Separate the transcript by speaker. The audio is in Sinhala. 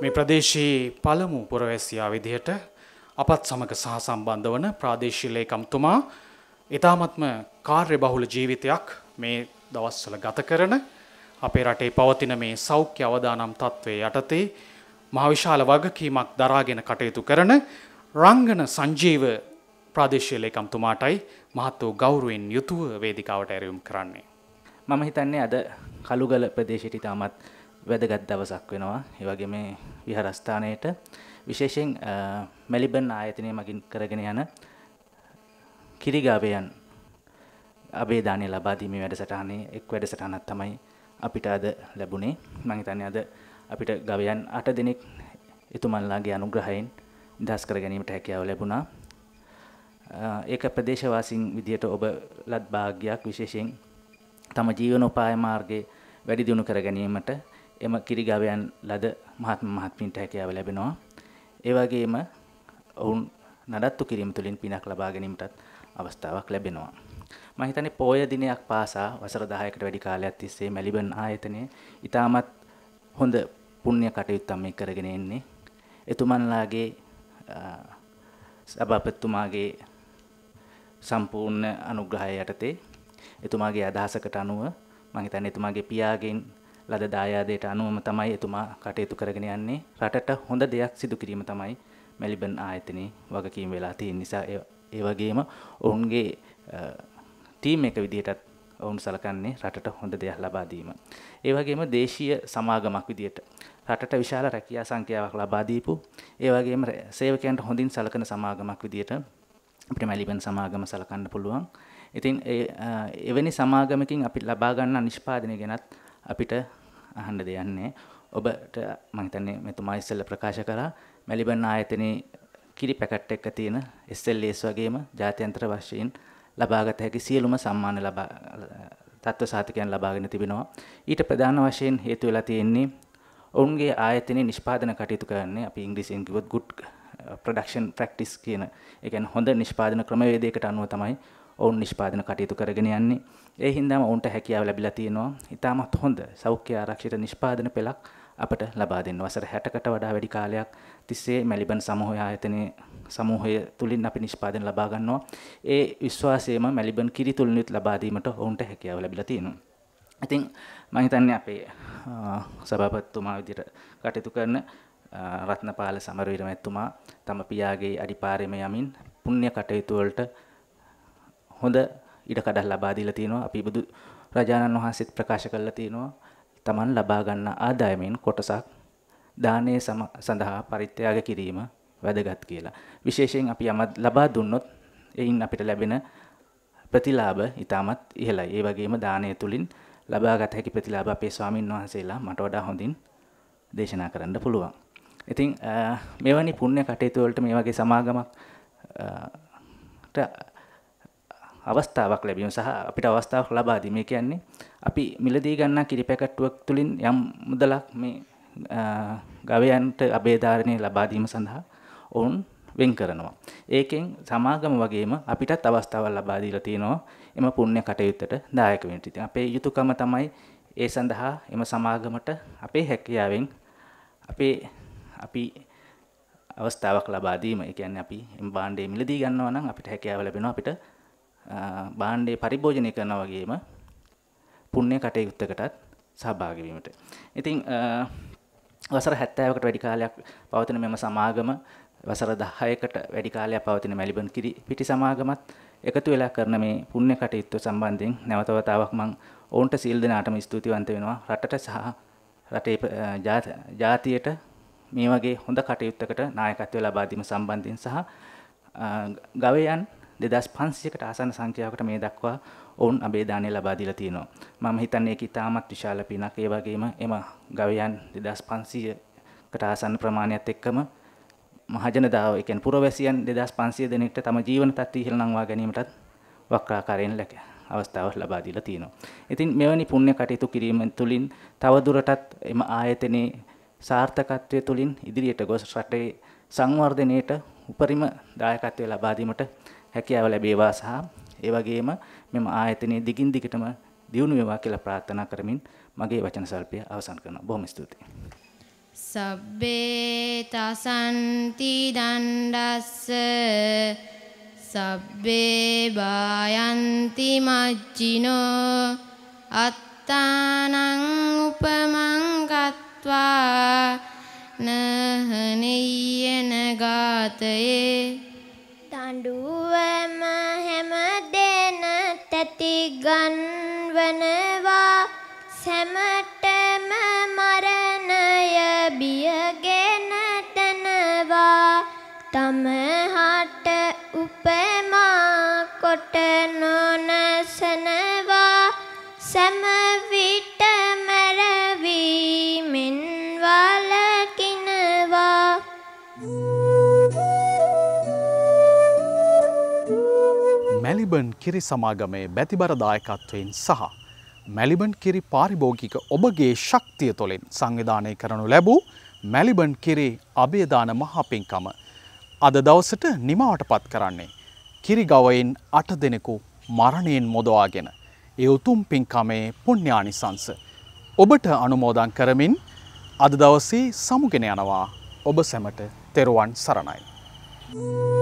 Speaker 1: මේ ප්‍රදේශයේ පළමු පුරවැසියා විදිහට අපත් සමග සහ සම්බන්ධ වන ප්‍රාදේශීය ලේකම්තුමා ඊ타මත්ම කාර්යබහුල ජීවිතයක් මේ දවස්වල ගත කරන අපේ රටේ පවතින මේ සෞඛ්‍ය අවදානම් තත්ත්වයේ යටතේ මහවිශාල වගකීමක් දරාගෙන කටයුතු කරන රංගන සංජීව ප්‍රාදේශීය ලේකම්තුමාටයි මහත් වූ ගෞරවයෙන් යුතුව වේදිකාවට ඇරයුම් කරන්නේ
Speaker 2: මම හිතන්නේ අද කළුගල ප්‍රදේශයට ඉතාමත් වැදගත් දවසක් වෙනවා. ඒ වගේම විහාරස්ථානයට විශේෂයෙන් මෙලිබන් ආයතනය මගින් කරගෙන යන කිරිගාවයන් අබේදානය ලබා දීමේ වැඩසටහනේ එක් වැඩසටහනක් තමයි අපිට අද ලැබුණේ. මම හිතන්නේ අද අපිට ගවයන් 8 දෙනෙක් එතුමන්ලාගේ අනුග්‍රහයෙන් නිදහස් කර ගැනීමට හැකියාව ලැබුණා. ඒක ප්‍රදේශවාසීන් විදියට ඔබ ලත් භාග්‍යයක් විශේෂයෙන් තම ජීවනෝපාය මාර්ගයේ වැඩි දියුණු කර ගැනීමට එම කිරිගවයන් ලද මහත්ම මහත්මින්ට හැකියාව ලැබෙනවා. ඒ වගේම ඔවුන් නඩත්තු කිරීම තුළින් පිනක් ලබා ගැනීමටත් අවස්ථාවක් ලැබෙනවා. මම හිතන්නේ පෝය දිනයක් පාසා වසර 10කට වැඩි කාලයක් තිස්සේ මෙලිබන් ආයතනයේ ඉතාමත් හොඳ පුණ්‍ය කටයුත්තක් මේ කරගෙන එන්නේ. එතුමන්ලාගේ සභාපතිතුමාගේ සම්පූර්ණ අනුග්‍රහය යටතේ එතුමාගේ අදහසකට අනුව මම හිතන්නේ එතුමාගේ පියාගෙන් ලද දායාදයට අනුවම තමයි එතුමා කටයුතු කරගෙන යන්නේ. රටට හොඳ දෙයක් සිදු කිරීම තමයි මෙලිබන් ආයතනයේ වගකීම වෙලා තියෙන නිසා ඒ වගේම ඔවුන්ගේ ටීම් එක විදිහටත් ඔවුන් සලකන්නේ රටට හොඳ දෙයක් ලබා දීම. ඒ වගේම දේශීය සමාගමක් විදියට රටට විශාල රැකියා සංඛ්‍යාවක් ලබා දීපු ඒ වගේම සේවකයන්ට හොඳින් සලකන සමාගමක් විදියට අපිට මැලිබන් සමාගම සලකන්න පුළුවන්. ඉතින් එවැනි සමාගමකින් අපි ලබා ගන්න නිෂ්පාදනය ගැනත් අපිට අහන්න දෙයන්නේ. ඔබට මම හිතන්නේ මෙතුමා ඉස්සෙල්ලා ප්‍රකාශ කරා මැලිබන් ආයතනයේ කිරි පැකට් එක තියෙන SLS වගේම ජාත්‍යන්තර වශයෙන් ලබාගත හැකි සියලුම සම්මාන ලබා තත්ත්ව සාධකයන් ලබාගෙන තිබෙනවා. ඊට ප්‍රධාන වශයෙන් හේතු වෙලා තියෙන්නේ ඔවුන්ගේ ආයතනයේ නිෂ්පාදන කටයුතු කරන්නේ අපි ඉංග්‍රීසියෙන් කිව්වොත් good production practice කියන ඒ කියන්නේ හොඳ නිෂ්පාදන ක්‍රමවේදයකට අනුව තමයි ඔවුන් නිෂ්පාදන කටයුතු කරගෙන යන්නේ ඒ හින්දාම ඔවුන්ට හැකියාව ලැබිලා තියෙනවා ඉතාමත් හොඳ සෞඛ්‍ය ආරක්ෂිත නිෂ්පාදන පෙළක් අපට ලබා දෙන්න වසර 60කට වඩා වැඩි කාලයක් තිස්සේ මැලිබන් සමූහය ආයතනයේ සමූහය තුලින් අපි නිෂ්පාදන ලබා ගන්නවා ඒ විශ්වාසයම මැලිබන් කිරිතුලිනුත් ලබා දීමට ඔවුන්ට හැකියාව ලැබිලා තියෙනවා ඉතින් මම හිතන්නේ අපේ සභාපතිතුමා විදිහට කටයුතු කරන රත්නපාල සමරවීර මැතිතුමා තම පියාගේ අඩිපාරෙම යමින් පුණ්‍ය කටයුතු වලට හොඳ ඉඩකඩක් ලබා දීලා තියෙනවා. අපි බුදු රජාණන් වහන්සේත් ප්‍රකාශ කළා තියෙනවා. Taman ලබා ගන්න ආදායමෙන් කොටසක් දානයේ සඳහා පරිත්‍යාග කිරීම වැදගත් කියලා. විශේෂයෙන් අපි යමක් ලබා දුන්නොත් එයින් අපිට ලැබෙන ප්‍රතිලාභ ඊටමත් ඉහළයි. ඒ වගේම දානය තුලින් ලබාගත හැකි ප්‍රතිලාභ අපේ ස්වාමින් වහන්සේලා මට වඩා හොඳින් දේශනා කරන්න පුළුවන්. ඉතින් මෙවැනි පුණ්‍ය කටයුතු වලට මේ වගේ සමාගමක් ට අවස්ථාවක් ලැබීම සහ අපිට අවස්ථාවක් ලබා දීම කියන්නේ අපි මිලදී ගන්නා කිරිපැකට්ටුවක් තුලින් යම් මුදලක් මේ ගවයන්ට අබේධාරණය ලබා දීම සඳහා ඔවුන් වෙන් කරනවා. ඒකෙන් සමාගම වගේම අපිටත් අවස්ථාවක් ලබා දීලා තිනවා එම පුණ්‍ය කටයුත්තට දායක වෙන්න. ඉතින් අපේ යුතුයකම තමයි ඒ සඳහා එම සමාගමට අපේ හැකියාවෙන් අපේ අපි අවස්ථාවක් ලබා දීම. ඒ කියන්නේ අපි එම් බාණ්ඩේ මිලදී ගන්නවා නම් අපිට හැකියාව ලැබෙනවා අපිට භාණ්ඩේ පරිභෝජනය කරනවා වගේම පුණ්‍ය කටයුත්තකටත් සහභාගී වීමට. ඉතින් වසර 70කට වැඩි කාලයක් පවතින මෙම සමාගම වසර 10කට වැඩි කාලයක් පවතින මෙලිබන් කිරි පිටි සමාගමත් එකතු වෙලා කරන මේ පුණ්‍ය කටයුත්ත සම්බන්ධයෙන් නැවත වතාවක් මම ඔවුන්ට සීල් දෙනාටම ස්තුතිවන්ත වෙනවා රටට සහ රටේ ජාතියට මේ වගේ හොඳ කටයුත්තකට නායකත්වය ලබා දීම සම්බන්ධයෙන් සහ ගවයන් දෙදස් පන්සියකට ආසන්න සංඛ්‍යාවකට මේ දක්වා ඔවුන් අබේදානය ලබා දීලා තියෙනවා. මම හිතන්නේ ඒක ඉතාමත් විශාල පිනක්. ඒ වගේම එම ගවයන් 2500කට ආසන්න ප්‍රමාණයත් එක්කම මහජනතාව, ඒ කියන්නේ පුරවැසියන් 2500 දෙනෙක්ට තම ජීවන තත්ත්වය ඉහළ නංවා ගැනීමටත් වක්‍රාකාරයෙන් ලැබ අවස්ථාවක් ලබා දීලා තියෙනවා. ඉතින් මෙවැනි පුණ්‍ය කටයුතු කිරීම තුළින් තවදුරටත් එම ආයතනයේ සාර්ථකත්වය තුළින් ඉදිරියට ගොස් රටේ සංවර්ධනයට උපරිම දායකත්වය ලබා දීමට හැකියාව ලැබේවා සහ ඒ වගේම මෙම ආයතනයේ දිගින් දිගටම දියුණු වේවා කියලා ප්‍රාර්ථනා කරමින් මගේ වචන සල්පය අවසන් කරනවා. බොහොම ස්තුතියි.
Speaker 1: සබ්බේ තසන්ති දණ්ඩස්ස සබ්බේ බායන්ති මච්චිනෝ අත්තානං උපමං ගත්වා නහනෙයන ගාතේ ගන්වනවා සැමට මැලිබන් කිරි සමාගමේ බැතිබර දායකත්වයෙන් සහ මැලිබන් කිරි පාරිභෝගික ඔබගේ ශක්තිය තුළින් සංවිධානය කරනු ලැබූ මැලිබන් කිරි අභේදාන මහපින්කම අද දවසට නිමාවට පත් කරන්නේ කිරි ගවයෙන් අට දෙනෙකු මරණයෙන් මොදවාගෙන ඒ උතුම් පින්කමේ පුණ්‍යානිසංස ඔබට අනුමෝදන් කරමින් අද දවසේ සමුගෙන යනවා ඔබ සැමට තෙරුවන් සරණයි. Ooh.